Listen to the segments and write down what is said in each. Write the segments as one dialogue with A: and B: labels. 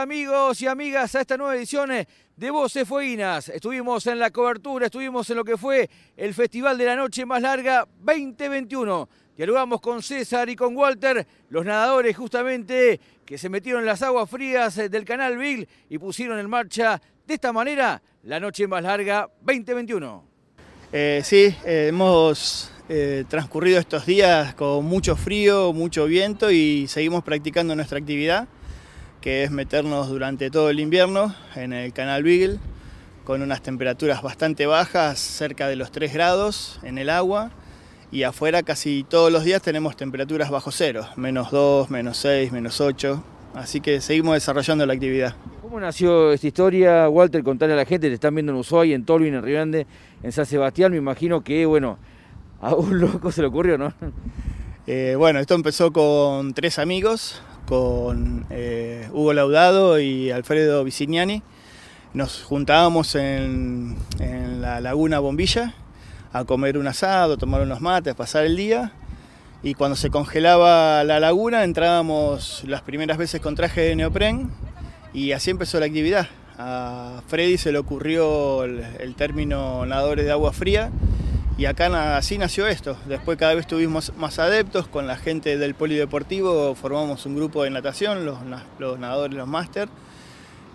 A: amigos y amigas a esta nueva edición eh, de Voces Fueguinas. Estuvimos en la cobertura, estuvimos en lo que fue el Festival de la Noche Más Larga 2021. Dialogamos con César y con Walter, los nadadores justamente que se metieron en las aguas frías eh, del canal Bill y pusieron en marcha de esta manera la Noche Más Larga 2021.
B: Eh, sí, hemos transcurrido estos días con mucho frío, mucho viento y seguimos practicando nuestra actividad que es meternos durante todo el invierno en el canal Beagle con unas temperaturas bastante bajas, cerca de los 3 grados en el agua y afuera casi todos los días tenemos temperaturas bajo cero, menos 2, menos 6, menos 8, así que seguimos desarrollando la actividad.
A: ¿Cómo nació esta historia, Walter? Contarle a la gente, te están viendo en Ushuaia, en Tolvin, en Río en San Sebastián, me imagino que, bueno,
B: a un loco se le ocurrió, ¿no? Eh, bueno, esto empezó con tres amigos, con eh, Hugo Laudado y Alfredo Vicignani. Nos juntábamos en, la laguna Bombilla a comer un asado, tomar unos mates, pasar el día. Y cuando se congelaba la laguna entrábamos las primeras veces con traje de neopren y así empezó la actividad. A Freddy se le ocurrió el término nadadores de agua fría y acá así nació esto. Después cada vez tuvimos más adeptos, con la gente del polideportivo formamos un grupo de natación, los, los nadadores, los máster,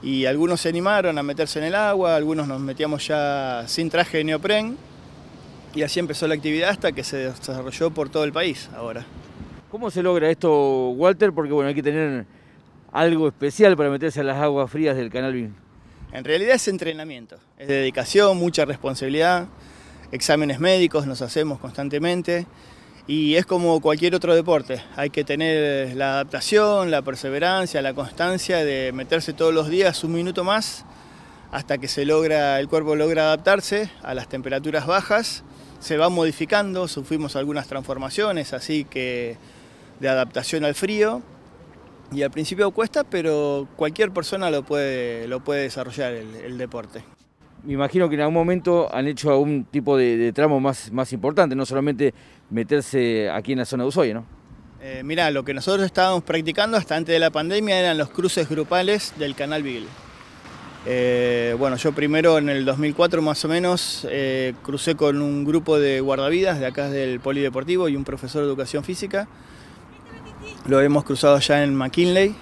B: y algunos se animaron a meterse en el agua, algunos nos metíamos ya sin traje de neopren, y así empezó la actividad hasta que se desarrolló por todo el país ahora. ¿Cómo se logra esto, Walter? Porque bueno, hay que tener algo especial para meterse en las aguas frías del Canal En realidad es entrenamiento, es dedicación, mucha responsabilidad exámenes médicos nos hacemos constantemente y es como cualquier otro deporte, hay que tener la adaptación, la perseverancia, la constancia de meterse todos los días un minuto más hasta que se logra, el cuerpo logra adaptarse a las temperaturas bajas, se va modificando, sufrimos algunas transformaciones, así que de adaptación al frío. Y al principio cuesta, pero cualquier persona lo puede, lo puede desarrollar el deporte
A: me imagino que en algún momento han hecho algún tipo de, tramo más, más importante, no solamente meterse aquí en la zona de Usoye. ¿no?
B: Eh, mirá, lo que nosotros estábamos practicando hasta antes de la pandemia eran los cruces grupales del Canal Beagle. Eh, bueno, yo primero en el 2004 más o menos eh, crucé con un grupo de guardavidas de acá del Polideportivo y un profesor de educación física. Lo hemos cruzado ya en McKinley,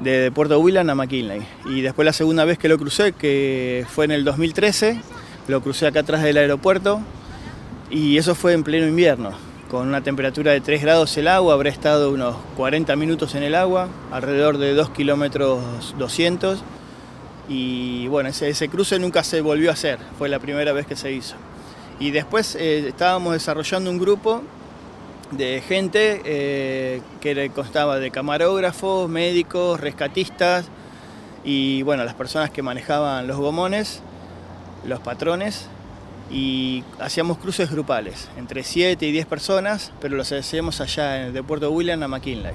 B: de Puerto Willan a McKinley. Y después la segunda vez que lo crucé, que fue en el 2013, lo crucé acá atrás del aeropuerto y eso fue en pleno invierno, con una temperatura de 3 grados el agua, habré estado unos 40 minutos en el agua, alrededor de 2 kilómetros 200 y bueno, ese, ese, cruce nunca se volvió a hacer, fue la primera vez que se hizo. Y después eh, estábamos desarrollando un grupo de gente eh, que le constaba de camarógrafos, médicos, rescatistas y bueno, las personas que manejaban los gomones, los patrones y hacíamos cruces grupales, entre 7 y 10 personas, pero los hacíamos allá de Puerto William a McKinley.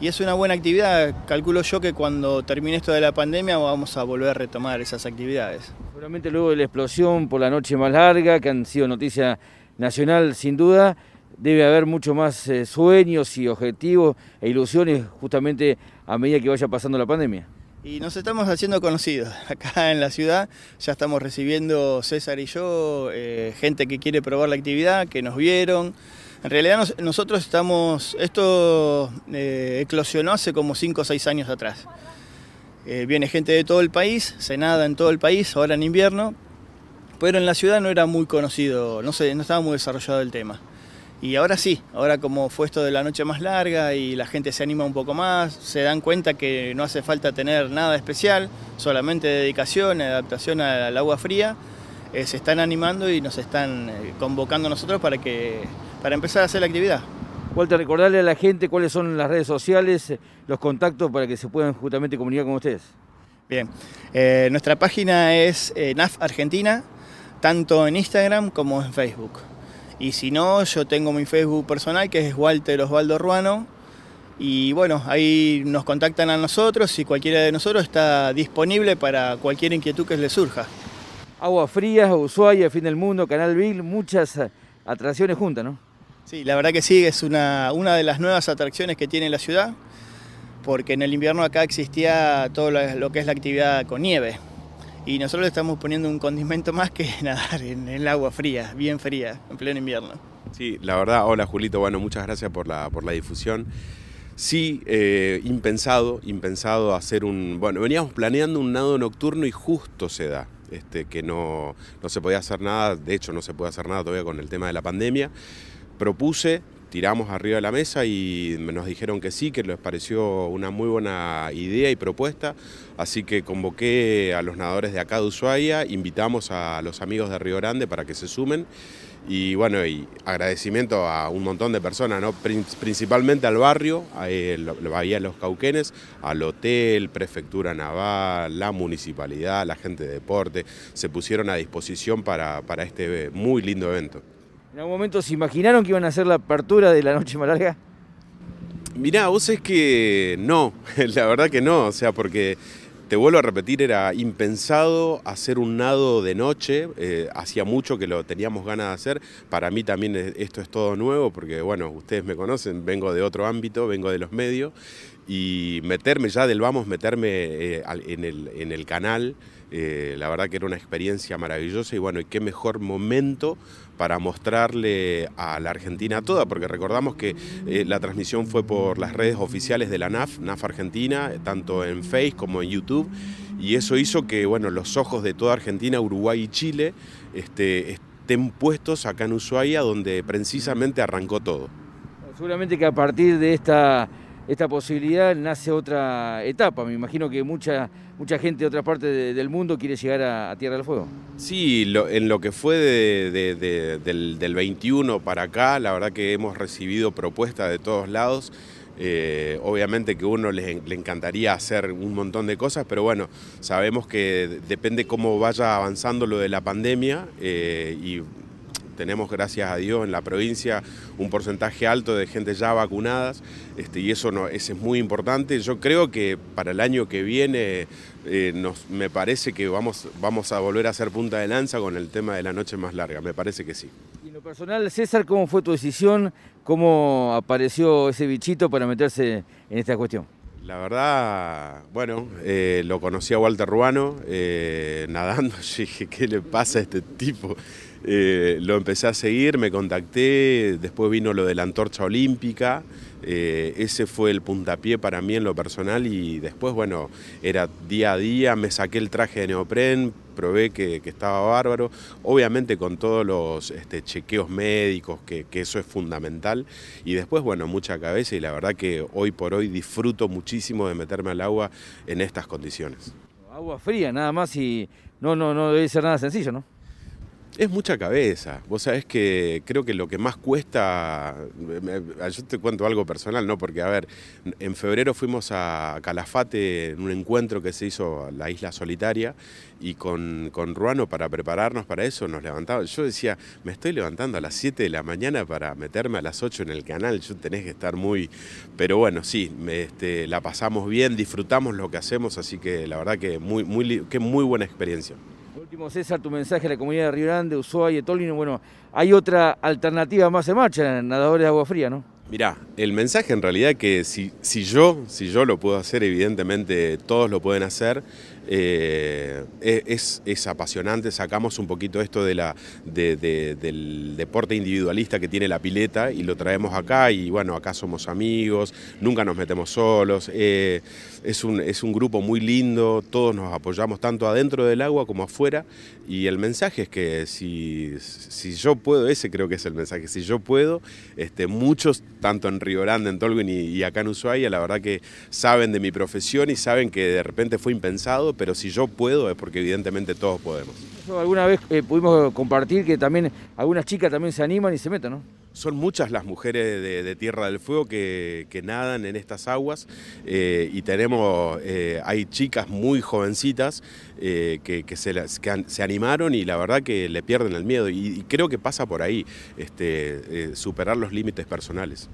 B: Y es una buena actividad, calculo yo que cuando termine esto de la pandemia vamos a volver a retomar esas actividades.
A: Seguramente luego de la explosión por la noche más larga, que han sido noticia nacional sin duda, debe haber mucho más eh, sueños y objetivos e ilusiones justamente a medida que vaya pasando la pandemia.
B: Y nos estamos haciendo conocidos acá en la ciudad, ya estamos recibiendo César y yo, eh, gente que quiere probar la actividad, que nos vieron. En realidad nosotros estamos, esto eh, eclosionó hace como 5 o 6 años atrás. viene gente de todo el país, cenada en todo el país, ahora en invierno, pero en la ciudad no era muy conocido, no, sé, no estaba muy desarrollado el tema. Y ahora sí, ahora como fue esto de la noche más larga y la gente se anima un poco más, se dan cuenta que no hace falta tener nada especial, solamente dedicación, adaptación al agua fría, eh, se están animando y nos están eh, convocando nosotros para, que, para empezar a hacer la actividad. Walter, recordarle a la gente cuáles son las redes sociales, los contactos para que se puedan justamente comunicar con ustedes. Bien, eh, nuestra página es NAF Argentina, tanto en Instagram como en Facebook. Y si no, yo tengo mi Facebook personal que es Walter Osvaldo Ruano. Y bueno, ahí nos contactan a nosotros y cualquiera de nosotros está disponible para cualquier inquietud que les surja. Agua Frías, Ushuaia, Fin del Mundo, Canal Bill, muchas atracciones juntas, ¿no? Sí, la verdad que sí, es una, una de las nuevas atracciones que tiene la ciudad, porque en el invierno acá existía todo lo que es la actividad con nieve, y nosotros le estamos poniendo un condimento más que nadar en el agua fría, bien fría, en pleno invierno.
C: Sí, la verdad, hola Julito, bueno, muchas gracias por la, por la difusión. Sí, eh, impensado, impensado hacer un... Bueno, veníamos planeando un nado nocturno y justo se da. Este, que no, no se podía hacer nada, de hecho no se puede hacer nada todavía con el tema de la pandemia. Propuse, tiramos arriba de la mesa y nos dijeron que sí, que les pareció una muy buena idea y propuesta, así que convoqué a los nadadores de acá de Ushuaia, invitamos a los amigos de Río Grande para que se sumen y bueno, y agradecimiento a un montón de personas, ¿no? principalmente al barrio, a Bahía eh, los Cauquenes, al hotel, Prefectura Naval, la municipalidad, la gente de deporte, se pusieron a disposición para, para este eh, muy lindo evento.
A: ¿En algún momento se imaginaron que iban a hacer la apertura de la noche más larga?
C: Mirá, vos es que no, la verdad que no, o sea, porque te vuelvo a repetir, era impensado hacer un nado de noche, eh, hacía mucho que lo teníamos ganas de hacer, para mí también esto es todo nuevo, porque bueno, ustedes me conocen, vengo de otro ámbito, vengo de los medios, y meterme ya del vamos, meterme eh, en, el, en el canal, eh, la verdad que era una experiencia maravillosa y bueno, y qué mejor momento para mostrarle a la Argentina toda, porque recordamos que eh, la transmisión fue por las redes oficiales de la NAF, NAF Argentina, tanto en Face como en YouTube, y eso hizo que bueno, los ojos de toda Argentina, Uruguay y Chile este, estén puestos acá en Ushuaia, donde precisamente arrancó todo.
A: Seguramente que a partir de esta, esta posibilidad nace otra etapa, me imagino que mucha mucha gente de otra parte del mundo quiere llegar a, Tierra del Fuego.
C: Sí, lo, en lo que fue del, 21 para acá, la verdad que hemos recibido propuestas de todos lados. Eh, obviamente que uno le, encantaría hacer un montón de cosas, pero bueno, sabemos que depende cómo vaya avanzando lo de la pandemia eh, y tenemos, gracias a Dios, en la provincia un porcentaje alto de gente ya vacunadas este, y eso no, es muy importante. Yo creo que para el año que viene eh, nos, me parece que vamos, vamos a volver a ser punta de lanza con el tema de la noche más larga, me parece que sí.
A: Y lo personal, César, ¿cómo fue tu decisión? ¿Cómo apareció ese bichito para meterse en esta cuestión?
C: La verdad, bueno, eh, lo conocí a Walter Ruano eh, nadando. dije, ¿qué le pasa a este tipo? Eh, lo empecé a seguir, me contacté, después vino lo de la antorcha olímpica, eh, ese fue el puntapié para mí en lo personal y después, bueno, era día a día, me saqué el traje de neopren, probé que, estaba bárbaro, obviamente con todos los este, chequeos médicos, que, eso es fundamental, y después, bueno, mucha cabeza y la verdad que hoy por hoy disfruto muchísimo de meterme al agua en estas condiciones.
A: Agua fría nada más y no, no, no debe ser nada sencillo, ¿no?
C: Es mucha cabeza. Vos sabés que creo que lo que más cuesta. Yo te cuento algo personal, ¿no? Porque, a ver, en febrero fuimos a Calafate en un encuentro que se hizo a la Isla Solitaria y con, Ruano para prepararnos para eso nos levantaba. Yo decía, me estoy levantando a las 7 de la mañana para meterme a las 8 en el canal. Yo tenés que estar muy. Pero bueno, sí, este, la pasamos bien, disfrutamos lo que hacemos, así que la verdad que muy, muy, que muy buena experiencia
A: último, César, tu mensaje a la comunidad de Río Grande, Ushuaia y Tolino. Bueno, hay otra alternativa más en marcha, nadadores de agua fría, ¿no?
C: Mirá, el mensaje en realidad que si, si, yo, si yo lo puedo hacer, evidentemente todos lo pueden hacer. Eh, e, es, es, apasionante, sacamos un poquito esto de la, del deporte individualista que tiene la pileta y lo traemos acá y bueno, acá somos amigos, nunca nos metemos solos, eh, es, un, es un grupo muy lindo, todos nos apoyamos tanto adentro del agua como afuera y el mensaje es que si, si yo puedo, ese creo que es el mensaje, si yo puedo, este, muchos, tanto en Río Grande, en Tolkien y, y acá en Ushuaia, la verdad que saben de mi profesión y saben que de repente fue impensado pero si yo puedo es porque evidentemente todos podemos.
A: alguna vez eh, pudimos compartir que también algunas chicas también se animan y se meten, ¿no?
C: Son muchas las mujeres de, Tierra del Fuego que, nadan en estas aguas eh, y tenemos, eh, hay chicas muy jovencitas que, se animaron y la verdad que le pierden el miedo y, creo que pasa por ahí, este, superar los límites personales.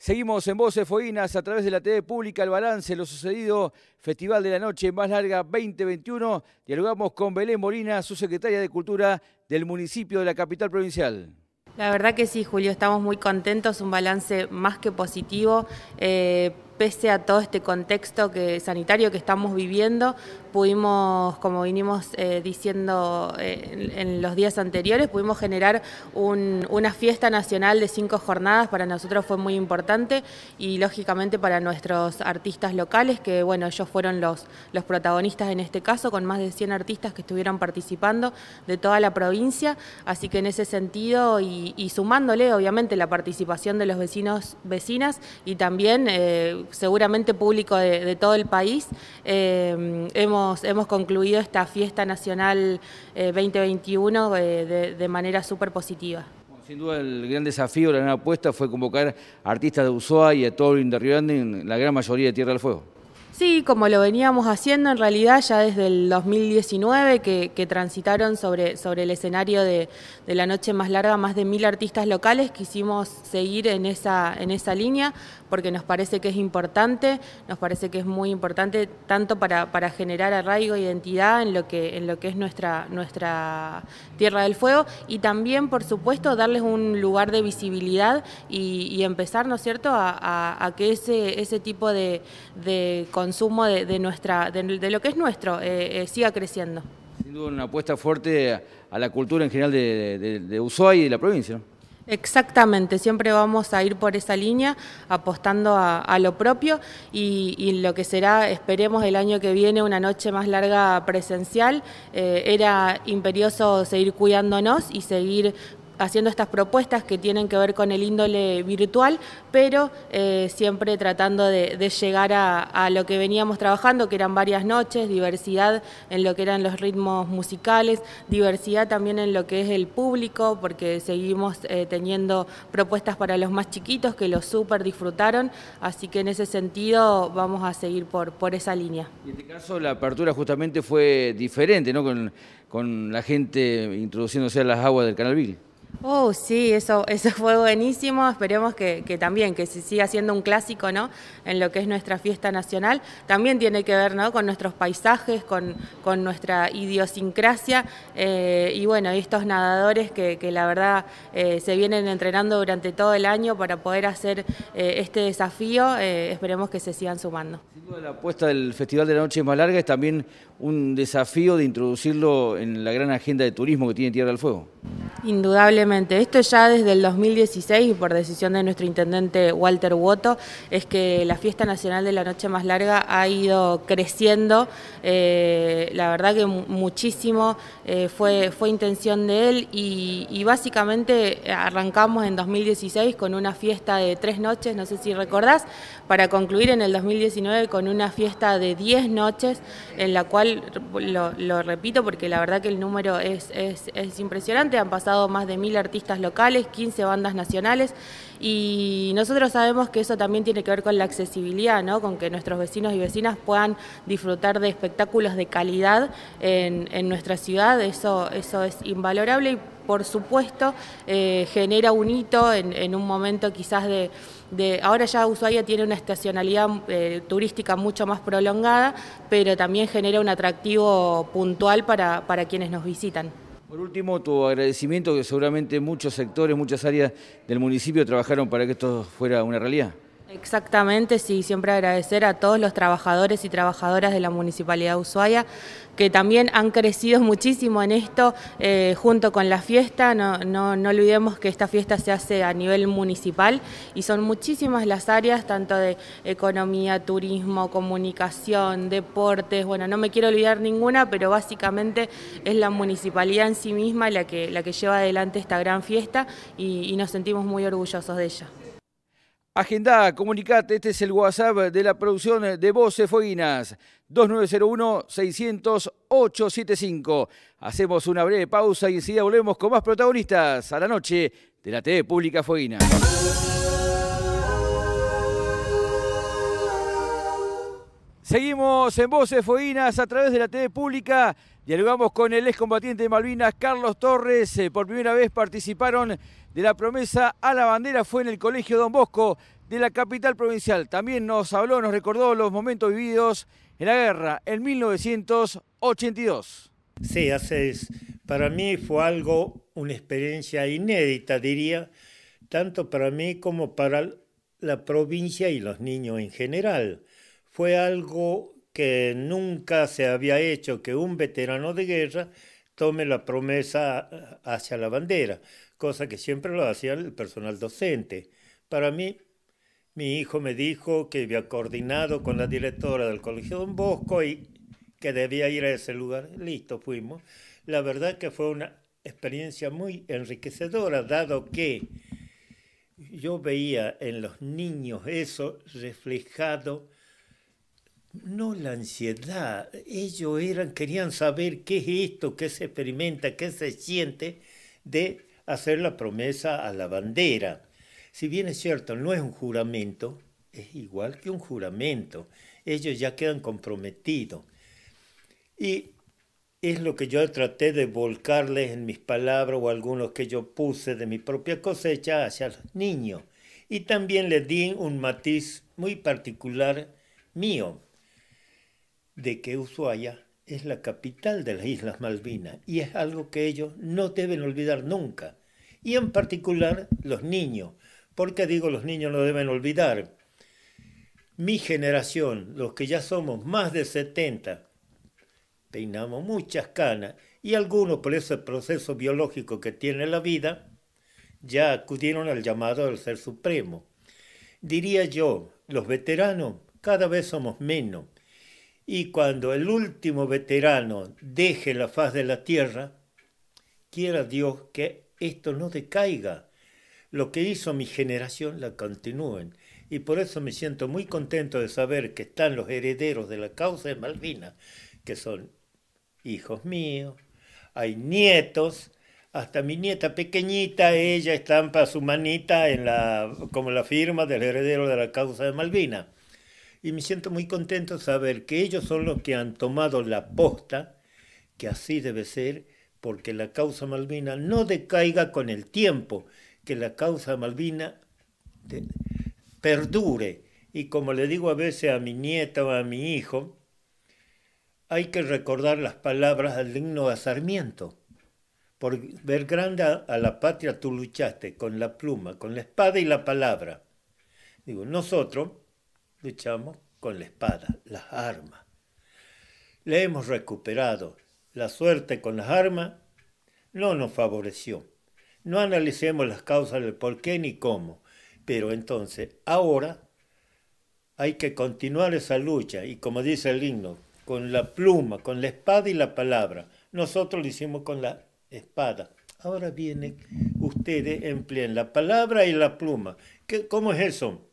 C: Seguimos en Voces Foinas a
A: través de la TV Pública, el balance, lo sucedido, Festival de la Noche Más Larga 2021. Dialogamos con Belén Molina, su secretaria de Cultura del municipio de la capital provincial.
D: La verdad que sí, Julio, estamos muy contentos, un balance más que positivo. Eh, pese a todo este contexto que, sanitario que estamos viviendo, pudimos, como vinimos eh, diciendo eh, en, los días anteriores, pudimos generar una fiesta nacional de cinco jornadas, para nosotros fue muy importante y lógicamente para nuestros artistas locales, que bueno, ellos fueron los, protagonistas en este caso, con más de 100 artistas que estuvieron participando de toda la provincia, así que en ese sentido y, sumándole obviamente la participación de los vecinos, vecinas y también eh, seguramente público de, de, todo el país, hemos hemos, concluido esta fiesta nacional 2021 eh, eh, de, manera súper positiva.
A: sin duda el gran desafío, la gran apuesta fue convocar artistas de Ushuaia y a todo el en la gran mayoría de Tierra del Fuego.
D: Sí, como lo veníamos haciendo en realidad ya desde el 2019 que, transitaron sobre, sobre el escenario de, la noche más larga más de mil artistas locales, quisimos seguir en esa, en esa línea porque nos parece que es importante, nos parece que es muy importante tanto para, para generar arraigo, e identidad en lo que, en lo que es nuestra, nuestra Tierra del Fuego y también, por supuesto, darles un lugar de visibilidad y, empezar, ¿no es cierto?, a, que ese, ese tipo de, de consumo de, nuestra, de, lo que es nuestro eh, eh, siga creciendo.
A: Sin duda una apuesta fuerte a la cultura en general de, de y de la provincia.
D: Exactamente, siempre vamos a ir por esa línea, apostando a, lo propio y, lo que será, esperemos el año que viene, una noche más larga presencial. Eh, era imperioso seguir cuidándonos y seguir haciendo estas propuestas que tienen que ver con el índole virtual, pero eh, siempre tratando de, llegar a, lo que veníamos trabajando, que eran varias noches, diversidad en lo que eran los ritmos musicales, diversidad también en lo que es el público, porque seguimos eh, teniendo propuestas para los más chiquitos que lo súper disfrutaron, así que en ese sentido vamos a seguir por, por esa línea. Y en
A: este caso la apertura justamente fue diferente, ¿no? Con, con la gente introduciéndose a las aguas del Canal Vil.
D: Oh, sí, eso, eso fue buenísimo. Esperemos que, también, que se siga siendo un clásico, ¿no? En lo que es nuestra fiesta nacional. También tiene que ver, ¿no? Con nuestros paisajes, con, con nuestra idiosincrasia. Eh, y bueno, estos nadadores que, la verdad eh, se vienen entrenando durante todo el año para poder hacer eh, este desafío, esperemos que se sigan sumando.
A: la apuesta del Festival de la Noche más larga es también un desafío de introducirlo en la gran agenda de turismo que tiene Tierra del Fuego.
D: Indudable esto ya desde el 2016 por decisión de nuestro intendente Walter Woto, es que la fiesta nacional de la noche más larga ha ido creciendo, eh, la verdad que muchísimo eh, fue, fue intención de él y, básicamente arrancamos en 2016 con una fiesta de tres noches, no sé si recordás, para concluir en el 2019 con una fiesta de diez noches en la cual, lo, repito porque la verdad que el número es, es impresionante, han pasado más de mil artistas locales, 15 bandas nacionales y nosotros sabemos que eso también tiene que ver con la accesibilidad, con que nuestros vecinos y vecinas puedan disfrutar de espectáculos de calidad en, nuestra ciudad, eso, eso es invalorable y por supuesto eh, genera un hito en, un momento quizás de, Ahora ya Ushuaia tiene una estacionalidad eh, turística mucho más prolongada, pero también genera un atractivo puntual para quienes nos visitan.
A: Por último, tu agradecimiento que seguramente muchos sectores, muchas áreas del municipio trabajaron para que esto fuera una realidad.
D: Exactamente, sí, siempre agradecer a todos los trabajadores y trabajadoras de la Municipalidad de Ushuaia que también han crecido muchísimo en esto eh, junto con la fiesta. No, olvidemos que esta fiesta se hace a nivel municipal y son muchísimas las áreas, tanto de economía, turismo, comunicación, deportes. Bueno, no me quiero olvidar ninguna, pero básicamente es la municipalidad en sí misma la que, la que lleva adelante esta gran fiesta y nos sentimos muy orgullosos de ella.
A: Agenda, comunicate, este es el WhatsApp de la producción de Voces Fueguinas, 2901-600-875. Hacemos una breve pausa y enseguida volvemos con más protagonistas a la noche de la TV Pública Fueguina. Seguimos en Voces Fueguinas a través de la TV Pública. Dialogamos con el excombatiente de Malvinas, Carlos Torres. Eh, por primera vez participaron de la promesa a la bandera fue en el Colegio Don Bosco de la capital provincial. También nos
E: habló, nos recordó los momentos vividos en la guerra en 1982. Sí, hace, para mí fue algo, una experiencia inédita, diría, tanto para mí como para la provincia y los niños en general. Fue algo que nunca se había hecho, que un veterano de guerra tome la promesa eh, hacia la bandera, cosa que siempre lo hacía el personal docente. Para mí, mi hijo me dijo que había coordinado con la directora del Colegio Don Bosco y que debía ir a ese lugar. Listo, fuimos. La verdad que fue una experiencia muy enriquecedora, dado que yo veía en los niños eso reflejado no, la ansiedad. Ellos eran, querían saber qué es esto, qué se experimenta, qué se siente de hacer la promesa a la bandera. Si bien es cierto, no es un juramento, es igual que un juramento. Ellos ya quedan comprometidos. Y es lo que yo traté de volcarles en mis palabras o algunos que yo puse de mi propia cosecha hacia los niños. Y también les di un matiz muy particular mío de que Ushuaia es la capital de las Islas Malvinas y es algo que ellos no deben olvidar nunca, y en particular los niños. porque digo los niños no deben olvidar? Mi generación, los que ya somos más de 70, peinamos muchas canas y algunos por ese proceso biológico que tiene la vida, ya acudieron al llamado del Ser Supremo. Diría yo, los veteranos cada vez somos menos y cuando el último veterano deje la faz de la tierra, quiera Dios que esto no decaiga. Lo que hizo mi generación la continúen. Y por eso me siento muy contento de saber que están los herederos de la causa de Malvina, que son hijos míos, hay nietos, hasta mi nieta pequeñita, ella estampa su manita en la, como la firma del heredero de la causa de Malvina y me siento muy contento saber que ellos son los que han tomado la posta, que así debe ser, porque la causa Malvina no decaiga con el tiempo, que la causa Malvina perdure. Y como le digo a veces a mi nieta o a mi hijo, hay que recordar las palabras del digno a Sarmiento. Por ver grande a, la patria tú luchaste con la pluma, con la espada y la palabra. Digo, nosotros luchamos con la espada, las armas. Le hemos recuperado la suerte con las armas, no nos favoreció. No analicemos las causas del por qué ni cómo, pero entonces ahora hay que continuar esa lucha y como dice el himno, con la pluma, con la espada y la palabra. Nosotros lo hicimos con la espada. Ahora viene ustedes, emplean la palabra y la pluma. ¿Qué, ¿Cómo es eso?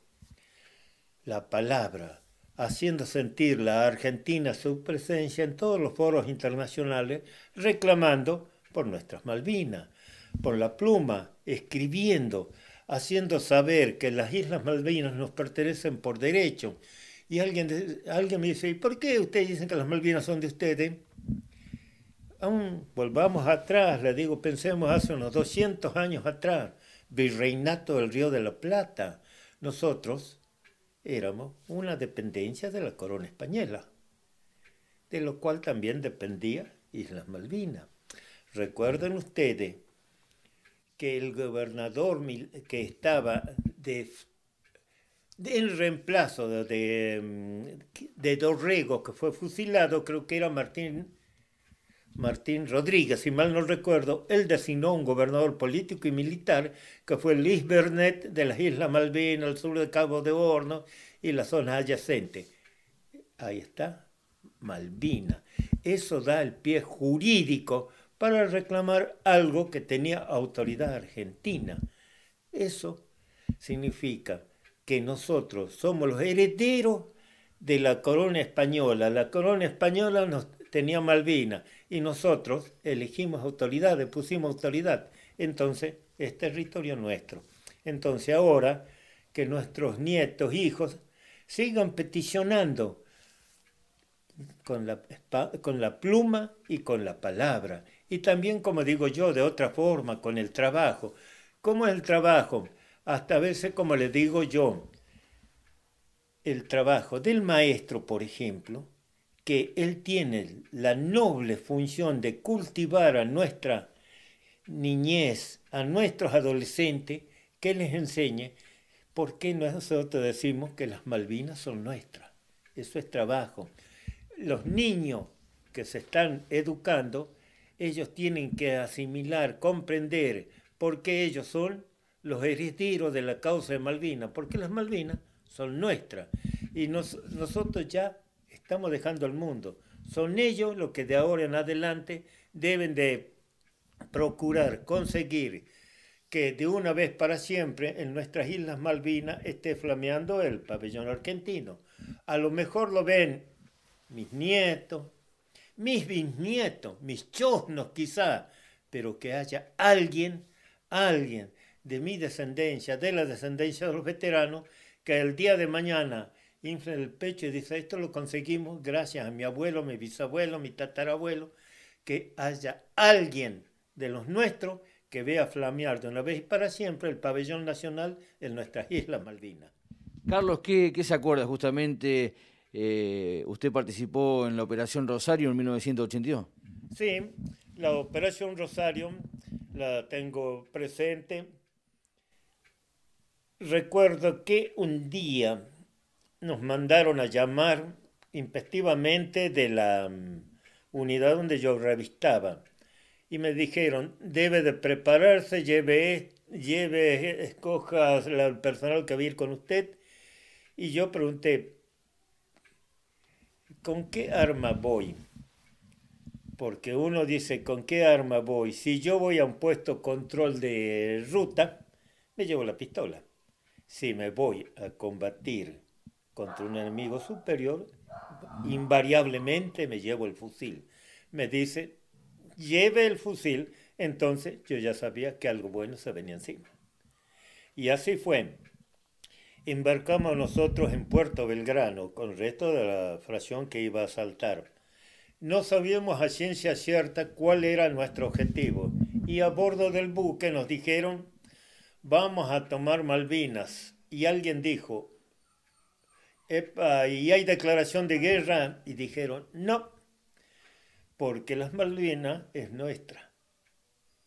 E: la palabra, haciendo sentir la Argentina su presencia en todos los foros internacionales, reclamando por nuestras Malvinas, por la pluma, escribiendo, haciendo saber que las Islas Malvinas nos pertenecen por derecho. Y alguien, alguien me dice, ¿y por qué ustedes dicen que las Malvinas son de ustedes? Aún volvamos atrás, le digo, pensemos hace unos 200 años atrás, virreinato del Río de la Plata. Nosotros éramos una dependencia de la corona española, de lo cual también dependía Islas Malvinas. Recuerden ustedes que el gobernador que estaba de, en reemplazo de, de, mm, de que fue fusilado, creo que era Martín Martín Rodríguez, si mal no recuerdo, él designó un gobernador político y militar que fue Luis Bernet de las Islas Malvinas, al sur de Cabo de Hornos y la zona adyacente. Ahí está, Malvina. Eso da el pie jurídico para reclamar algo que tenía autoridad argentina. Eso significa que nosotros somos los herederos de la corona española. La corona española nos tenía Malvina y nosotros elegimos autoridades, pusimos autoridad, entonces es territorio nuestro. Entonces ahora que nuestros nietos, hijos, sigan peticionando con la, con la pluma y con la palabra. Y también, como digo yo, de otra forma, con el trabajo. ¿Cómo es el trabajo? Hasta a veces, como le digo yo, el trabajo del maestro, por ejemplo, que él tiene la noble función de cultivar a nuestra niñez, a nuestros adolescentes, que les enseñe por qué nosotros decimos que las Malvinas son nuestras. Eso es trabajo. Los niños que se están educando, ellos tienen que asimilar, comprender por qué ellos son los herederos de la causa de Malvinas, porque las Malvinas son nuestras. Y nosotros ya estamos dejando al mundo. Son ellos los que de ahora en adelante deben de procurar, conseguir que de una vez para siempre en nuestras Islas Malvinas esté flameando el pabellón argentino. A lo mejor lo ven mis nietos, mis bisnietos, mis chosnos quizá, pero que haya alguien, alguien de mi descendencia, de la descendencia de los veteranos, que el día de mañana infla el pecho y dice, esto lo conseguimos gracias a mi abuelo, mi bisabuelo, mi tatarabuelo, que haya alguien de los nuestros que vea flamear de una vez y para siempre el pabellón nacional en nuestras Islas Malvinas.
A: Carlos, ¿qué, se acuerda justamente? Eh, usted participó en la Operación Rosario en 1982.
E: Sí, la Operación Rosario la tengo presente. Recuerdo que un día nos mandaron a llamar impestivamente de la mm, unidad donde yo revistaba y me dijeron, debe de prepararse, lleve, lleve escoja el personal que va a ir con usted. Y yo pregunté, ¿con qué arma voy? Porque uno dice, ¿con qué arma voy? Si yo voy a un puesto control de ruta, me llevo la pistola. Si me voy a combatir contra un enemigo superior, invariablemente me llevo el fusil. Me dice, lleve el fusil, entonces yo ya sabía que algo bueno se venía encima. Y así fue. Embarcamos nosotros en Puerto Belgrano con el resto de la fracción que iba a saltar No sabíamos a ciencia cierta cuál era nuestro objetivo y a bordo del buque nos dijeron, vamos a tomar Malvinas. Y alguien dijo, y hay declaración de guerra. Y dijeron, no, porque las Malvinas es nuestra.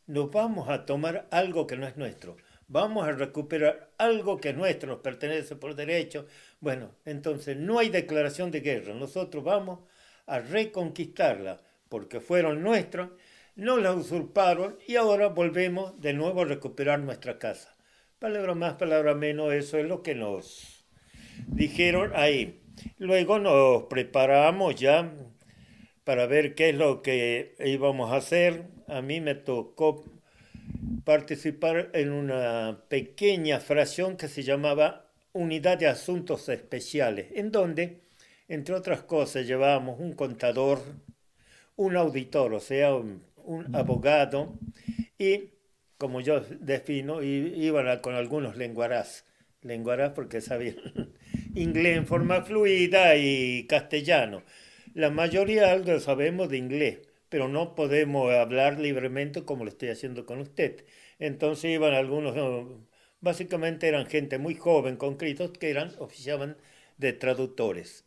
E: No vamos a tomar algo que no es nuestro. Vamos a recuperar algo que es nuestro, nos pertenece por derecho. Bueno, entonces no hay declaración de guerra. Nosotros vamos a reconquistarla porque fueron nuestras, no la usurparon y ahora volvemos de nuevo a recuperar nuestra casa. Palabra más, palabra menos, eso es lo que nos dijeron ahí. Luego nos preparamos ya para ver qué es lo que íbamos a hacer. A mí me tocó participar en una pequeña fracción que se llamaba Unidad de Asuntos Especiales, en donde, entre otras cosas, llevábamos un contador, un auditor, o sea, un, mm. abogado, y, como yo defino, iban con algunos lenguarás. Lenguarás porque sabían inglés en forma fluida y castellano. La mayoría lo sabemos de inglés, pero no podemos hablar libremente como lo estoy haciendo con usted. Entonces iban algunos, eh, básicamente eran gente muy joven concretos, que eran, oficiaban de traductores.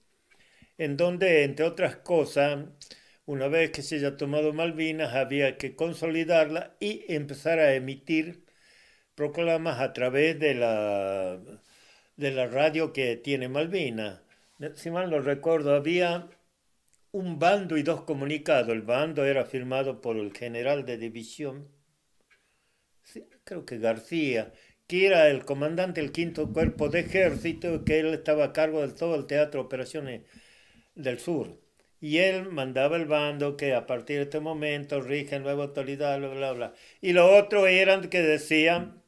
E: En donde, entre otras cosas, una vez que se haya tomado Malvinas, había que consolidarla y empezar a emitir proclamas a través de la de la radio que tiene Malvina. Si mal no recuerdo, había un bando y dos comunicados. El bando era firmado por el general de división, creo que García, que era el comandante del quinto cuerpo de ejército, que él estaba a cargo de todo el teatro de operaciones del sur. Y él mandaba el bando que a partir de este momento rige nueva autoridad, bla, bla, bla. Y lo otro eran que decían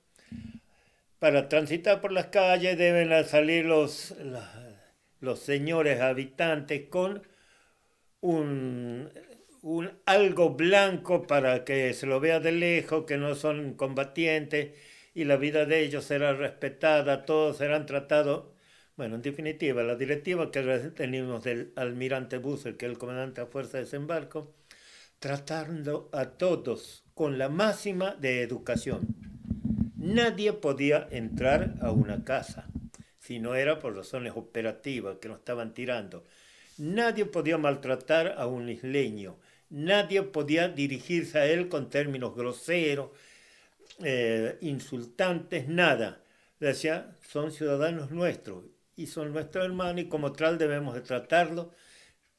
E: para transitar por las calles deben salir los, los señores habitantes con un, un, algo blanco para que se lo vea de lejos, que no son combatientes y la vida de ellos será respetada, todos serán tratados. Bueno, en definitiva, la directiva que tenemos del almirante Busser, que es el comandante a fuerza de desembarco, tratando a todos con la máxima de educación. Nadie podía entrar a una casa, si no era por razones operativas que nos estaban tirando. Nadie podía maltratar a un isleño, nadie podía dirigirse a él con términos groseros, eh, insultantes, nada. Decía, son ciudadanos nuestros y son nuestros hermanos y como tal debemos de tratarlos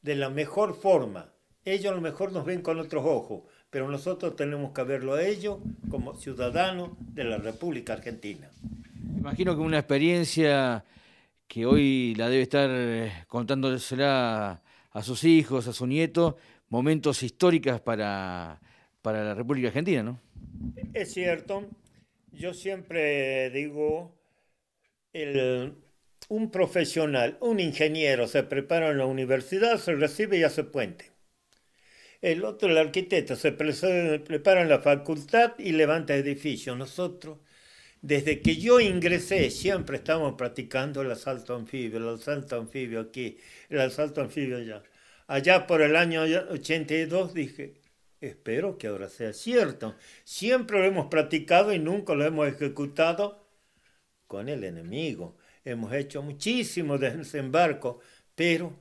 E: de la mejor forma. Ellos a lo mejor nos ven con otros ojos, pero nosotros tenemos que verlo a ellos como ciudadanos de la República Argentina.
A: Imagino que una experiencia que hoy la debe estar eh, contándosela a sus hijos, a su nieto, momentos históricos
E: para, para la República Argentina, ¿no? Es cierto, yo siempre digo, un profesional, un ingeniero se prepara en la universidad, se recibe y hace puente. El otro, el arquitecto, se prepara en la facultad y levanta edificios. Nosotros, desde que yo ingresé, siempre estamos practicando el asalto anfibio, el asalto anfibio aquí, el asalto anfibio allá. Allá por el año 82 dije, espero que ahora sea cierto. Siempre lo hemos practicado y nunca lo hemos ejecutado con el enemigo. Hemos hecho muchísimo desembarco, pero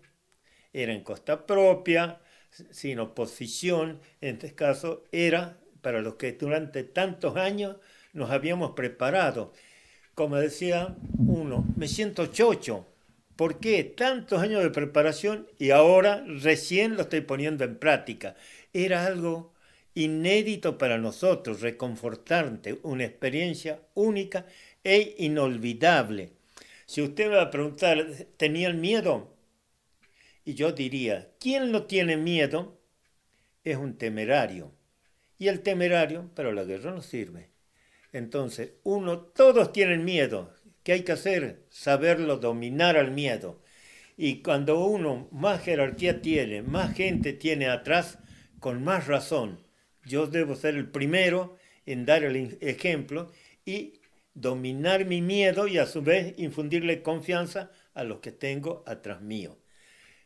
E: era en costa propia, sin oposición, en este caso, era para los que durante tantos años nos habíamos preparado. Como decía uno, me siento chocho. ¿Por qué tantos años de preparación y ahora recién lo estoy poniendo en práctica? Era algo inédito para nosotros, reconfortante, una experiencia única e inolvidable. Si usted me va a preguntar, el miedo? Y yo diría, ¿quién no tiene miedo es un temerario. Y el temerario, pero la guerra no sirve. Entonces, uno, todos tienen miedo. ¿Qué hay que hacer? Saberlo dominar al miedo. Y cuando uno más jerarquía tiene, más gente tiene atrás, con más razón, yo debo ser el primero en dar el ejemplo y dominar mi miedo y a su vez infundirle confianza a los que tengo atrás mío.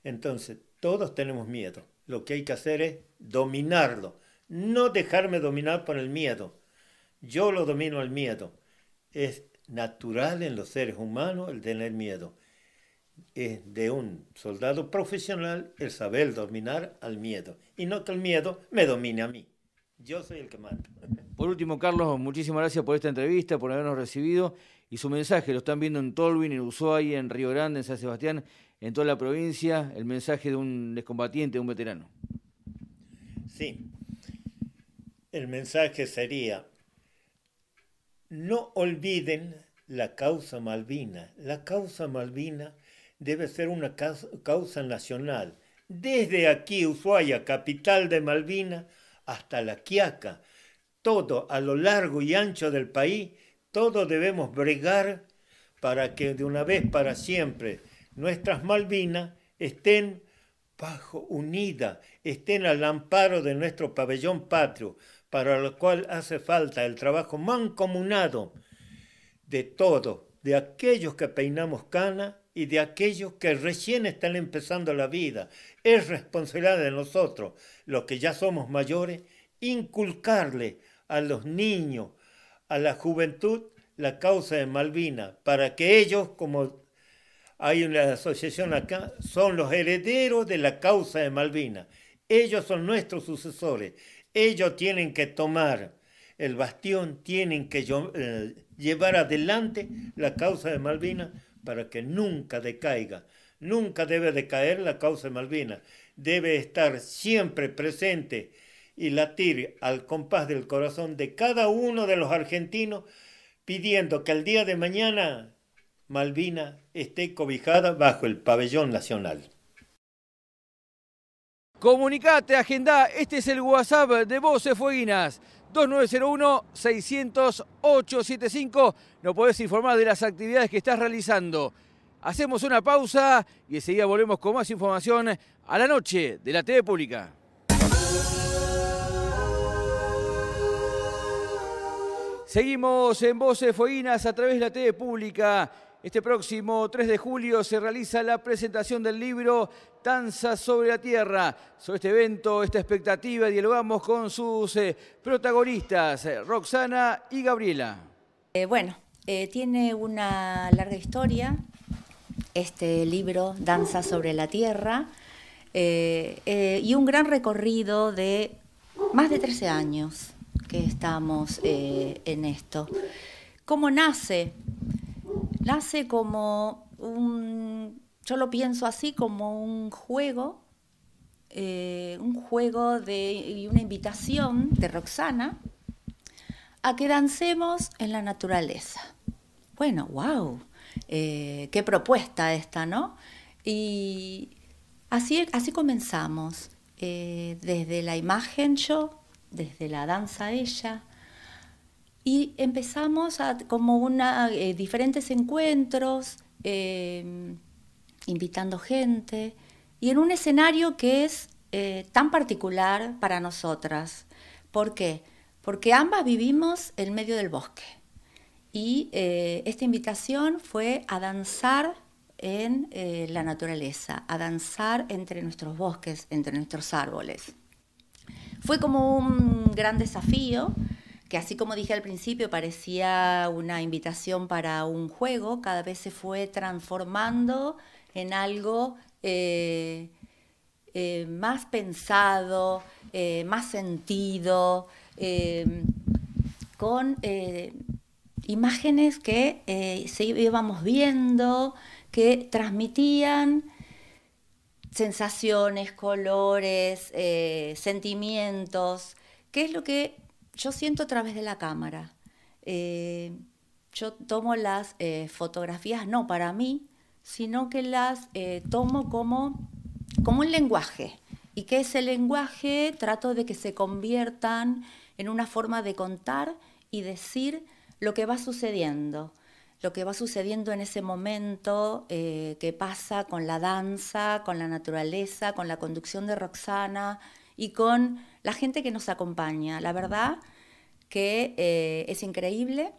E: Entonces, todos tenemos miedo. Lo que hay que hacer es dominarlo. No dejarme dominar por el miedo. Yo lo domino al miedo. Es natural en los seres humanos el tener miedo. Es de un soldado profesional el saber dominar al miedo. Y no que el miedo me domine a mí. Yo soy el que manda. Por último,
A: Carlos, muchísimas gracias por esta entrevista, por habernos recibido y su mensaje. Lo están viendo en Tolvin, en Ushuaia, en Río Grande, en San Sebastián en toda la provincia el mensaje de un excombatiente, de un veterano.
E: Sí, el mensaje sería, no olviden la causa Malvina. La causa Malvina debe ser una causa nacional. Desde aquí, Ushuaia, capital de Malvina, hasta La Quiaca, todo a lo largo y ancho del país, todos debemos bregar para que de una vez para siempre nuestras Malvinas estén bajo unida, estén al amparo de nuestro pabellón patrio, para lo cual hace falta el trabajo mancomunado de todos, de aquellos que peinamos cana y de aquellos que recién están empezando la vida. Es responsabilidad de nosotros, los que ya somos mayores, inculcarle a los niños, a la juventud, la causa de Malvinas, para que ellos, como hay una asociación acá, son los herederos de la causa de Malvinas. Ellos son nuestros sucesores. Ellos tienen que tomar el bastión, tienen que eh, llevar adelante la causa de Malvinas para que nunca decaiga. Nunca debe decaer la causa de Malvinas. Debe estar siempre presente y latir al compás del corazón de cada uno de los argentinos pidiendo que el día de mañana Malvina esté cobijada bajo el pabellón nacional. Comunicate, agenda, este es el WhatsApp
A: de Voces Fueguinas. 2901-600-875. Nos podés informar de las actividades que estás realizando. Hacemos una pausa y enseguida volvemos con más información a la noche de la TV Pública. Seguimos en Voces Fueguinas a través de la TV Pública. Este próximo 3 de julio se realiza la presentación del libro Danza sobre la Tierra. Sobre este evento, esta expectativa, dialogamos con sus eh, protagonistas, eh, Roxana y Gabriela.
F: Eh, bueno, tiene una larga historia este libro Danza sobre la Tierra y un gran recorrido de más de 13 años que estamos en esto. ¿Cómo nace? nace como un, yo lo pienso así, como un juego, eh, un juego y una invitación de Roxana a que dancemos en la naturaleza. Bueno, wow, eh, qué propuesta esta, ¿no? Y así, comenzamos, eh, desde la imagen yo, desde la danza ella, y empezamos a, como una, eh, diferentes encuentros, em, invitando gente, y en un escenario que es eh, tan particular para nosotras. ¿Por qué? Porque ambas vivimos en medio del bosque. Y eh, esta invitación fue a danzar en la naturaleza, a danzar entre nuestros bosques, entre nuestros árboles. Fue como un gran desafío que así como dije al principio parecía una invitación para un juego, cada vez se fue transformando en algo eh, eh, más pensado, eh, más sentido, con imágenes que se íbamos viendo, que transmitían sensaciones, colores, sentimientos, qué es lo que yo siento a través de la cámara. Eh, yo tomo las eh, fotografías no para mí, sino que las eh, tomo como, como un lenguaje. Y que ese lenguaje trato de que se conviertan en una forma de contar y decir lo que va sucediendo, lo que va sucediendo en ese momento, que pasa con la danza, con la naturaleza, con la conducción de Roxana y con la gente que nos acompaña. La verdad que eh, es increíble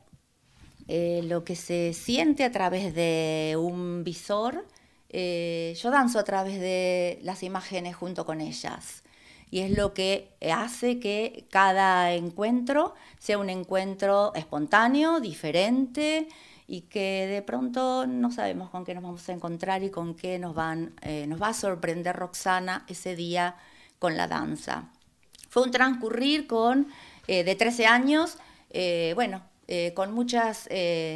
F: eh, lo que se siente a través de un visor. Eh, yo danzo a través de las imágenes junto con ellas. Y es lo que hace que cada encuentro sea un encuentro espontáneo, diferente y que de pronto no sabemos con qué nos vamos a encontrar y con qué nos, nos va a sorprender Roxana ese día con la danza. Fue un transcurrir con, eh, de 13 años, eh, bueno, eh, con muchas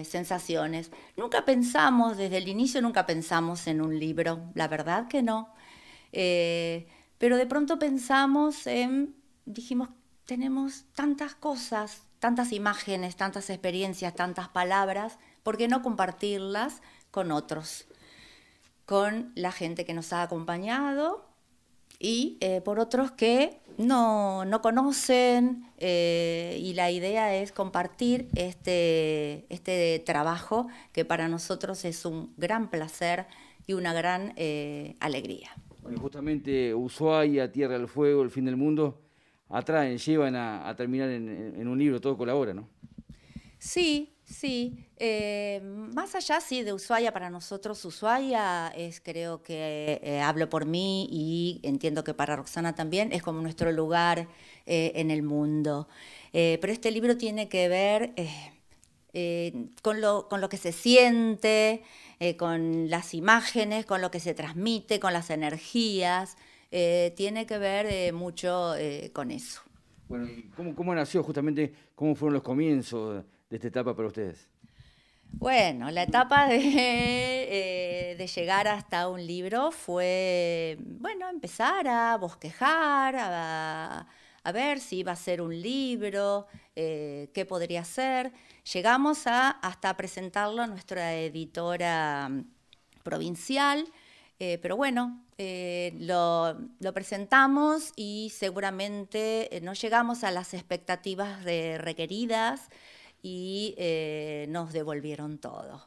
F: sensaciones. Nunca pensamos, desde el inicio nunca pensamos en un libro, la verdad que no. pero de pronto pensamos en, dijimos, tenemos tantas cosas, tantas imágenes, tantas experiencias, tantas palabras, ¿por qué no compartirlas con otros? Con la gente que nos ha acompañado y por otros que no, no conocen eh, y la idea es compartir este, este trabajo que para nosotros es un gran placer y una gran eh, alegría.
A: Bueno, justamente Ushuaia, Tierra del Fuego, El Fin del Mundo, atraen, llevan a, terminar en, un libro, todo colabora, ¿no?
F: Sí, sí. Eh, más allá, sí, de Ushuaia, para nosotros Ushuaia es, creo que eh, hablo por mí y entiendo que para Roxana también, es como nuestro lugar eh, en el mundo. pero este libro tiene que ver con lo, que se siente, con las imágenes, con lo que se transmite, con las energías. tiene que ver mucho con eso.
A: Bueno, ¿cómo nació justamente, cómo fueron los comienzos de esta etapa para ustedes?
F: Bueno, la etapa eh, de, llegar hasta un libro fue, bueno, empezar a bosquejar, a, ver si iba a ser un libro, eh, qué podría ser. Llegamos a, hasta presentarlo a nuestra editora mm, provincial, eh, pero bueno, lo, presentamos y seguramente no llegamos a las expectativas requeridas y eh, nos devolvieron todo.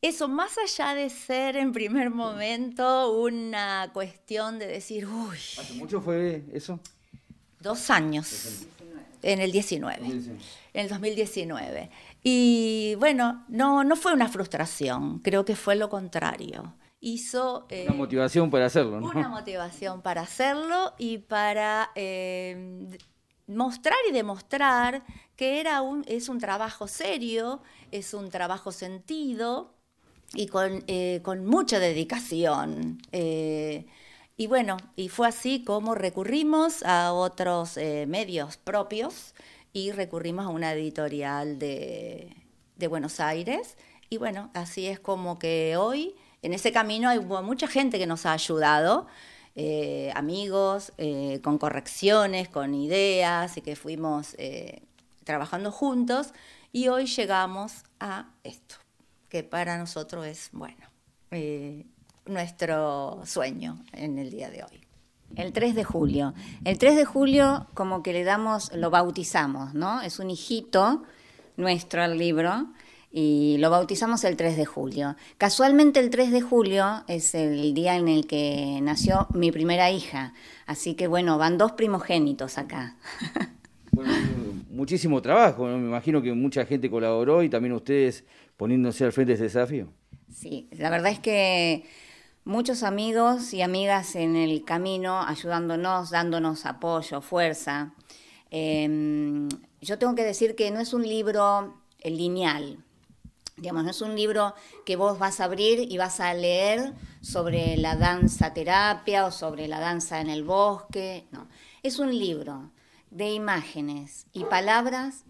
F: Eso, más allá de ser en primer momento una cuestión de decir, uy. ¿Hace mucho fue eso? Dos años. En el 19. En el 2019. Y bueno, no, no fue una frustración, creo que fue lo contrario hizo... Eh, una
A: motivación para hacerlo, ¿no? Una
F: motivación para hacerlo y para eh, mostrar y demostrar que era es un trabajo serio, es un trabajo sentido y con, eh, mucha dedicación. Eh, y bueno, y fue así como recurrimos a otros eh, medios propios y recurrimos a una editorial de, Buenos Aires. Y bueno, así es como que hoy en ese camino hay mucha gente que nos ha ayudado, amigos, con correcciones, con ideas, y que fuimos trabajando juntos y hoy llegamos a esto, que para nosotros es, bueno, eh, nuestro
G: sueño en el día de hoy. El 3 de julio. El 3 de julio como que le damos, lo bautizamos, ¿no? Es un hijito nuestro al libro y lo bautizamos el 3 de julio. Casualmente el 3 de julio es el día en el que nació mi primera hija, así que bueno, van dos primogénitos acá.
A: Bueno, muchísimo trabajo, ¿no? Me imagino que mucha gente colaboró y también ustedes poniéndose al frente de este desafío.
G: Sí, la verdad es que muchos amigos y amigas en el camino ayudándonos, dándonos apoyo, fuerza. Em, yo tengo que decir que no es un libro eh, lineal, digamos, no es un libro que vos vas a abrir y vas a leer sobre la danza terapia o sobre la danza en el bosque, no, es un libro de imágenes y palabras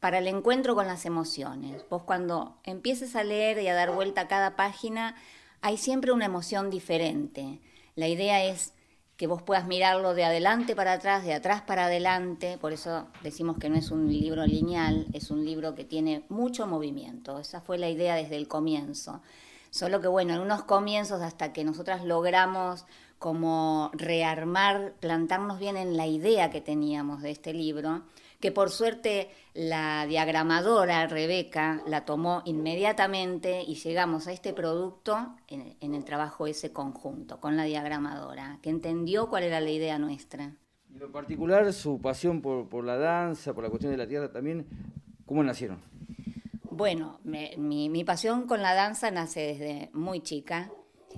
G: para el encuentro con las emociones. Vos cuando empieces a leer y a dar vuelta a cada página, hay siempre una emoción diferente. La idea es que vos puedas mirarlo de adelante para atrás, de atrás para adelante, por eso decimos que no es un libro lineal, es un libro que tiene mucho movimiento, esa fue la idea desde el comienzo. Solo que bueno, en unos comienzos hasta que nosotras logramos como rearmar, plantarnos bien en la idea que teníamos de este libro, que por suerte la diagramadora Rebeca la tomó inmediatamente y llegamos a este producto en, el trabajo ese conjunto con la diagramadora, que entendió cuál era la idea nuestra.
A: en particular, su pasión por, la danza, por la cuestión de la tierra también, ¿cómo nacieron?
G: Bueno, mi pasión con la danza nace desde muy chica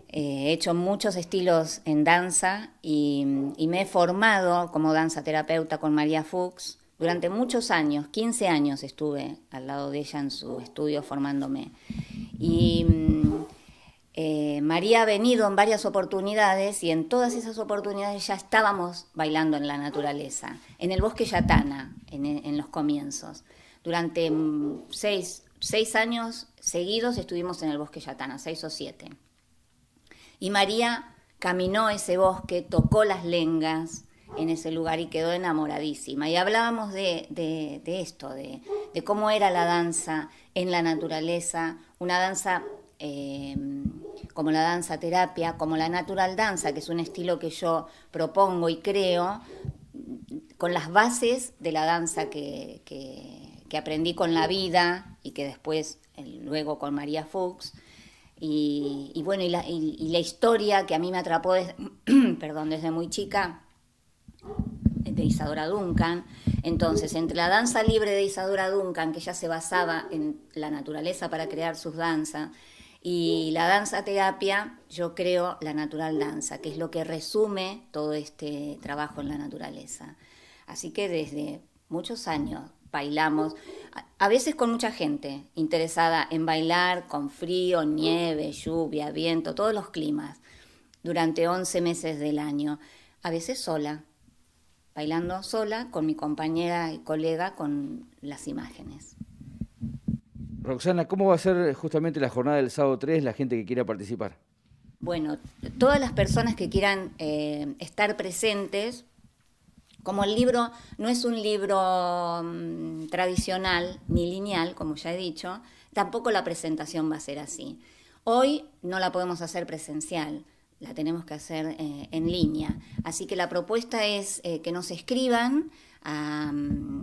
G: eh, he hecho muchos estilos en danza y, me he formado como danza terapeuta con María Fuchs. Durante muchos años, 15 años estuve al lado de ella en su estudio formándome. Y mm, eh, María ha venido en varias oportunidades y en todas esas oportunidades ya estábamos bailando en la naturaleza, en el bosque Yatana, en, en los comienzos. Durante mm, seis, seis años seguidos estuvimos en el bosque Yatana, seis o siete. Y María caminó ese bosque, tocó las lengas en ese lugar y quedó enamoradísima. Y hablábamos de, esto, de, cómo era la danza en la naturaleza, una danza eh, como la danza terapia, como la natural danza, que es un estilo que yo propongo y creo, con las bases de la danza que, que aprendí con la vida y que después, luego con María Fuchs, y, bueno, y la, historia que a mí me atrapó desde, perdón, desde muy chica de Isadora Duncan. Entonces, entre la danza libre de Isadora Duncan, que ya se basaba en la naturaleza para crear sus danzas, y la danza terapia, yo creo la natural danza, que es lo que resume todo este trabajo en la naturaleza. Así que desde muchos años bailamos, a veces con mucha gente interesada en bailar con frío, nieve, lluvia, viento, todos los climas, durante 11 meses del año, a veces sola, bailando sola con mi compañera y colega con las imágenes.
A: Roxana, ¿cómo va a ser justamente la jornada del sábado 3 la gente que quiera participar?
G: Bueno, todas las personas que quieran eh, estar presentes como el libro no es un libro mm, tradicional ni lineal, como ya he dicho, tampoco la presentación va a ser así. Hoy no la podemos hacer presencial, la tenemos que hacer eh, en línea. Así que la propuesta es eh, que nos escriban eh,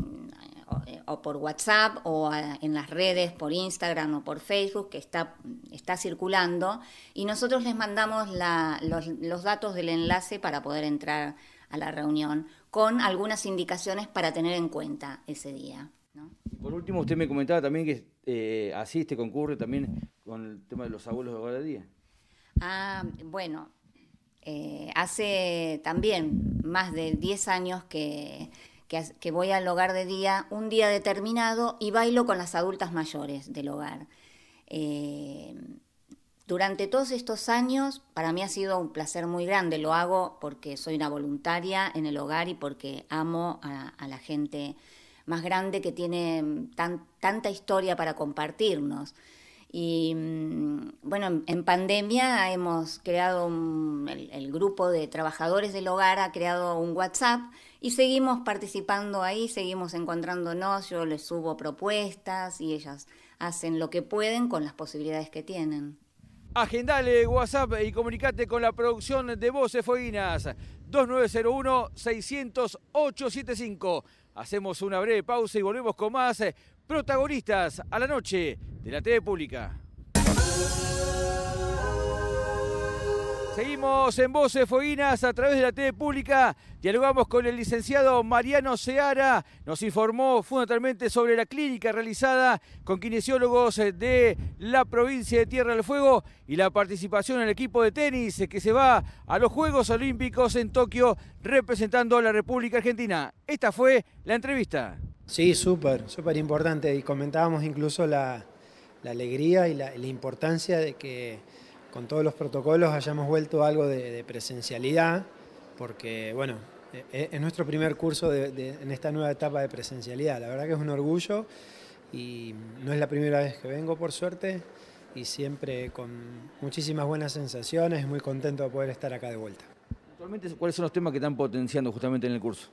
G: o, por WhatsApp o en las redes, por Instagram o por Facebook, que está, circulando, y nosotros les mandamos los datos del enlace para poder entrar a la reunión con algunas indicaciones para tener en cuenta ese día.
A: por último, usted me comentaba también que eh, así asiste, concurre también con el tema de los abuelos de día.
G: Ah, bueno, eh, hace también más de 10 años que, voy al hogar de día, un día determinado, y bailo con las adultas mayores del hogar. Eh, durante todos estos años, para mí ha sido un placer muy grande. Lo hago porque soy una voluntaria en el hogar y porque amo a, la gente más grande que tiene mm, tan, tanta historia para compartirnos. Y mm, bueno, en pandemia hemos creado el, grupo de trabajadores del hogar, ha creado un WhatsApp y seguimos participando ahí, seguimos encontrándonos, yo les subo propuestas y ellas hacen lo que pueden con las posibilidades que tienen.
A: Agendale WhatsApp y comunicate con la producción de Voces Fueguinas 2901-600-875. Hacemos una breve pausa y volvemos con más eh, protagonistas a la noche de la TV Pública. Seguimos en Voces Foguinas a través de la TV Pública. Dialogamos con el licenciado Mariano Seara. Nos informó fundamentalmente sobre la clínica realizada con kinesiólogos eh, de la provincia de Tierra del Fuego y la participación en el equipo de tenis eh, que se va a los Juegos Olímpicos en Tokio representando a la República Argentina. Esta fue
H: la entrevista. Sí, súper, súper importante. Y comentábamos incluso la, alegría y la importancia de que con todos los protocolos hayamos vuelto a algo de, presencialidad, porque bueno, e, e, es, nuestro primer curso en esta nueva etapa de presencialidad. La verdad que es un orgullo y no es la primera vez que vengo, por suerte, y siempre con muchísimas buenas sensaciones, muy contento de poder estar acá de vuelta.
A: Actualmente, ¿cuáles son los temas que están potenciando justamente en el curso?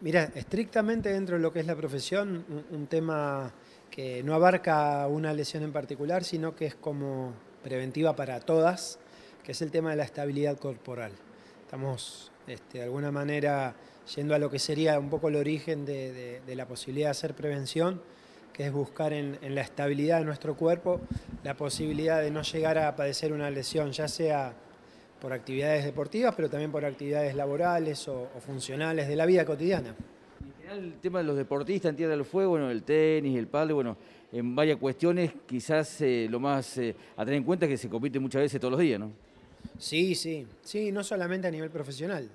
H: Mira, estrictamente dentro de lo que es la profesión, un tema que no abarca una lesión en particular, sino que es como preventiva para todas, que es el tema de la estabilidad corporal. Estamos este, de alguna manera yendo a lo que sería un poco el origen de, la posibilidad de hacer prevención, que es buscar en, la estabilidad de nuestro cuerpo la posibilidad de no llegar a padecer una lesión, ya sea por actividades deportivas, pero también por actividades laborales o funcionales de la vida cotidiana
A: el tema de los deportistas en Tierra del Fuego, el tenis, el padre, bueno, en varias cuestiones quizás eh, lo más eh, a tener en cuenta es que se compite muchas veces todos los días, ¿no?
H: Sí, sí, sí, no solamente a nivel profesional.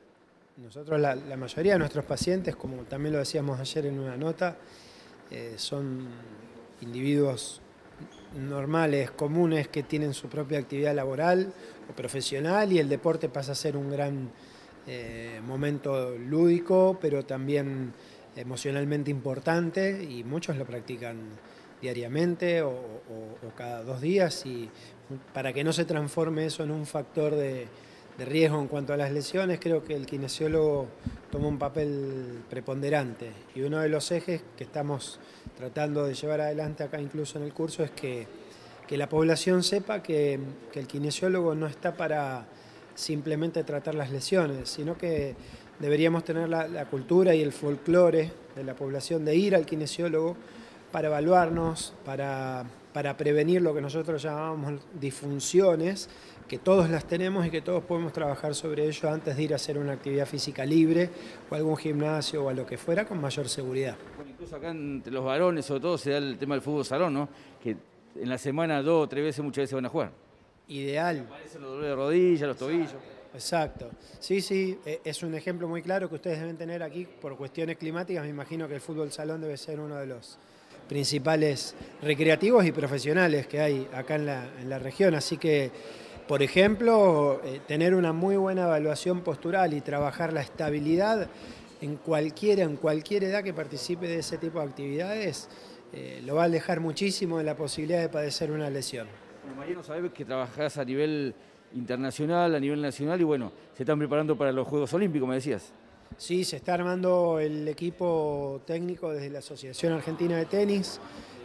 H: Nosotros, la, mayoría de nuestros pacientes, como también lo decíamos ayer en una nota, eh, son individuos normales, comunes, que tienen su propia actividad laboral o profesional y el deporte pasa a ser un gran momento lúdico, pero también emocionalmente importante y muchos lo practican diariamente o, cada dos días y para que no se transforme eso en un factor de, riesgo en cuanto a las lesiones, creo que el kinesiólogo toma un papel preponderante y uno de los ejes que estamos tratando de llevar adelante acá incluso en el curso es que, la población sepa que, que el kinesiólogo no está para simplemente tratar las lesiones, sino que deberíamos tener la, cultura y el folclore de la población de ir al kinesiólogo para evaluarnos, para, para prevenir lo que nosotros llamamos disfunciones, que todos las tenemos y que todos podemos trabajar sobre ello antes de ir a hacer una actividad física libre o algún gimnasio o a lo que fuera con mayor seguridad.
A: incluso acá entre los varones, sobre todo, se da el tema del fútbol salón, ¿no? que en la semana dos o tres veces muchas veces van a jugar
H: ideal. Aparecen los
A: dolores de rodillas,
H: los tobillos. Exacto. Sí, sí, e, es un ejemplo muy claro que ustedes deben tener aquí por cuestiones climáticas. Me imagino que el fútbol salón debe ser uno de los principales recreativos y profesionales que hay acá en la, en la región. Así que, por ejemplo, eh, tener una muy buena evaluación postural y trabajar la estabilidad en cualquiera, en cualquier edad que participe de ese tipo de actividades, eh, lo va a alejar muchísimo de la posibilidad de padecer una lesión.
A: Mariano, sabes que trabajás a nivel internacional, a nivel nacional, y bueno, se están preparando para los Juegos Olímpicos, me decías.
H: Sí, se está armando el equipo técnico desde la Asociación Argentina de Tenis,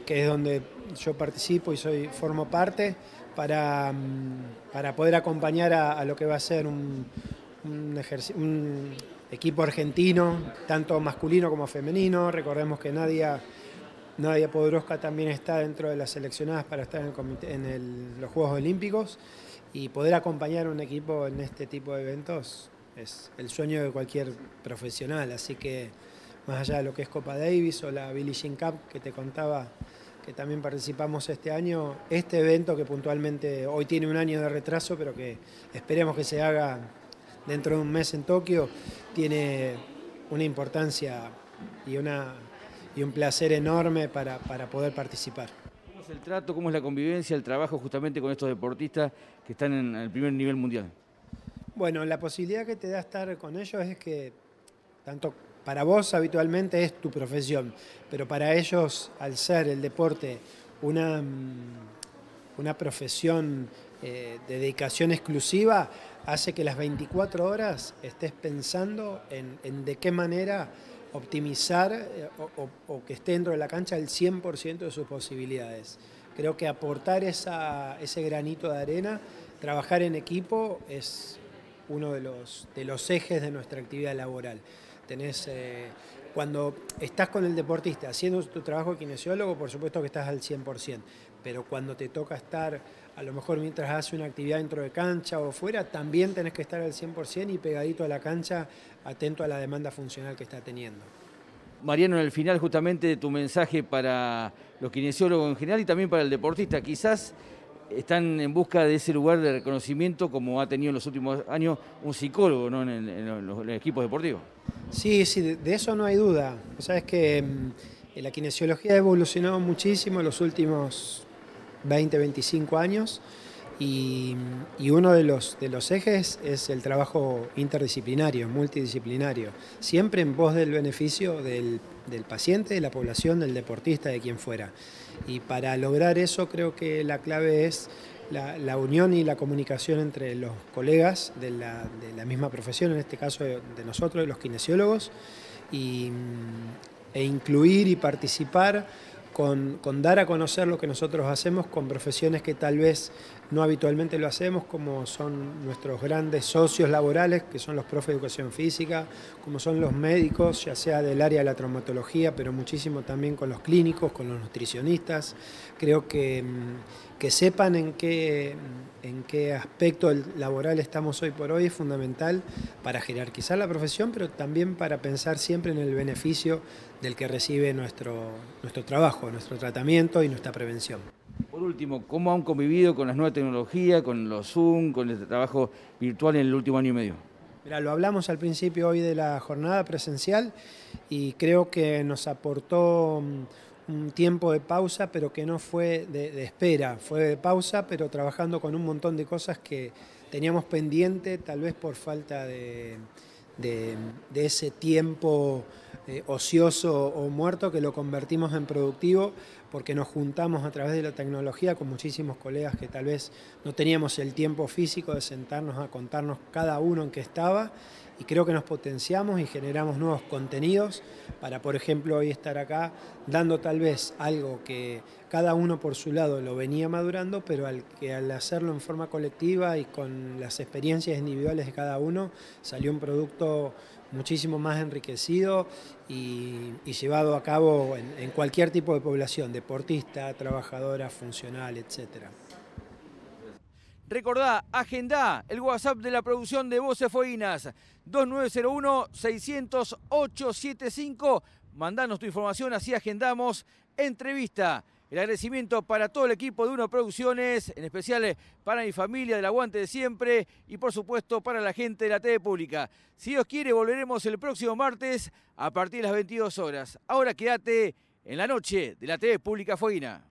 H: que es donde yo participo y soy, formo parte, para, mm, para poder acompañar a, lo que va a ser un, un, equipo argentino, tanto masculino como femenino. Recordemos que nadie... Nadia Podroska también está dentro de las seleccionadas para estar en, los Juegos Olímpicos y poder acompañar a un equipo en este tipo de eventos es el sueño de cualquier profesional. Así que más allá de lo que es Copa Davis o la Billie Jean Cup que te contaba que también participamos este año, este evento que puntualmente hoy tiene un año de retraso, pero que esperemos que se haga dentro de un mes en Tokio, tiene una importancia y una y un placer enorme para, poder participar.
A: ¿Cómo es el trato, cómo es la convivencia, el trabajo justamente con estos deportistas que están en el primer nivel mundial?
H: Bueno, la posibilidad que te da estar con ellos es que tanto para vos habitualmente es tu profesión, pero para ellos, al ser el deporte una, mm, una profesión eh, de dedicación exclusiva, hace que las 24 horas estés pensando en, en de qué manera optimizar eh, o, que esté dentro de la cancha el 100% de sus posibilidades. Creo que aportar ese granito de arena, trabajar en equipo es uno de los, ejes de nuestra actividad laboral. Tenés, eh, cuando estás con el deportista haciendo tu trabajo de kinesiólogo, por supuesto que estás al 100%, pero cuando te toca estar a lo mejor mientras hace una actividad dentro de cancha o fuera, también tenés que estar al 100% y pegadito a la cancha, atento a la demanda funcional que está teniendo.
A: Mariano, en el final justamente tu mensaje para los kinesiólogos en general y también para el deportista, quizás están en busca de ese lugar de reconocimiento como ha tenido en los últimos años un psicólogo en, los, equipos deportivos.
H: Sí, sí, de eso no hay duda. Sabes que mm, eh, la kinesiología ha evolucionado muchísimo en los últimos 20, 25 años. Y, uno de los, de los ejes es el trabajo interdisciplinario, multidisciplinario, siempre en voz del beneficio del, del, paciente, de la población, del deportista, de quien fuera. Y para lograr eso creo que la clave es la, la unión y la comunicación entre los colegas de la, de la misma profesión, en este caso de, nosotros, de los kinesiólogos, y, e incluir y participar con, dar a conocer lo que nosotros hacemos con profesiones que tal vez no habitualmente lo hacemos, como son nuestros grandes socios laborales, que son los profes de educación física, como son los médicos, ya sea del área de la traumatología, pero muchísimo también con los clínicos, con los nutricionistas. Creo que mm, que sepan en qué, en qué aspecto laboral estamos hoy por hoy es fundamental para jerarquizar la profesión, pero también para pensar siempre en el beneficio del que recibe nuestro, nuestro trabajo, nuestro tratamiento y nuestra prevención.
A: Por último, ¿cómo han convivido con las nuevas tecnologías, con los Zoom, con el trabajo virtual en el último año y medio?
H: Mira, lo hablamos al principio hoy de la jornada presencial y creo que nos aportó mm, un tiempo de pausa, pero que no fue de, espera, fue de pausa, pero trabajando con un montón de cosas que teníamos pendiente, tal vez por falta de, ese tiempo eh, ocioso o muerto que lo convertimos en productivo, porque nos juntamos a través de la tecnología con muchísimos colegas que tal vez no teníamos el tiempo físico de sentarnos a contarnos cada uno en qué estaba y creo que nos potenciamos y generamos nuevos contenidos para, por ejemplo, hoy estar acá dando tal vez algo que cada uno por su lado lo venía madurando, pero al que al hacerlo en forma colectiva y con las experiencias individuales de cada uno salió un producto muchísimo más enriquecido y, llevado a cabo en, cualquier tipo de población, deportista, trabajadora, funcional, etc.
A: Recordá, agendá el WhatsApp de la producción de Voces Foinas, 2901-600-875. Mandanos tu información, así agendamos entrevista el agradecimiento para todo el equipo de Uno Producciones, en especial eh, para mi familia del aguante de siempre y por supuesto para la gente de la TV Pública. Si Dios quiere, volveremos el próximo martes a partir de las 22 horas. Ahora quédate en la noche de la TV Pública Fueguina.